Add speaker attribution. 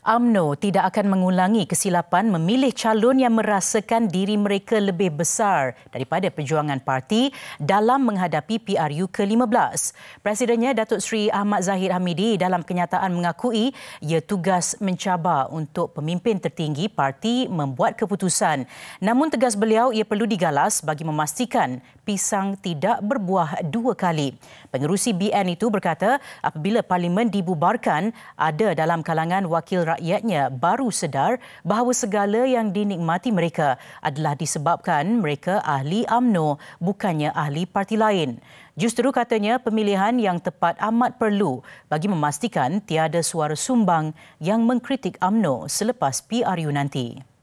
Speaker 1: UMNO tidak akan mengulangi kesilapan memilih calon yang merasakan diri mereka lebih besar daripada perjuangan parti dalam menghadapi PRU ke-15. Presidennya Datuk Seri Ahmad Zahid Hamidi dalam kenyataan mengakui ia tugas mencabar untuk pemimpin tertinggi parti membuat keputusan. Namun tegas beliau ia perlu digalas bagi memastikan pisang tidak berbuah dua kali. Pengerusi BN itu berkata apabila parlimen dibubarkan ada dalam kalangan wakil rakyatnya baru sedar bahawa segala yang dinikmati mereka adalah disebabkan mereka ahli AMNO bukannya ahli parti lain. Justeru katanya pemilihan yang tepat amat perlu bagi memastikan tiada suara sumbang yang mengkritik AMNO selepas PRU nanti.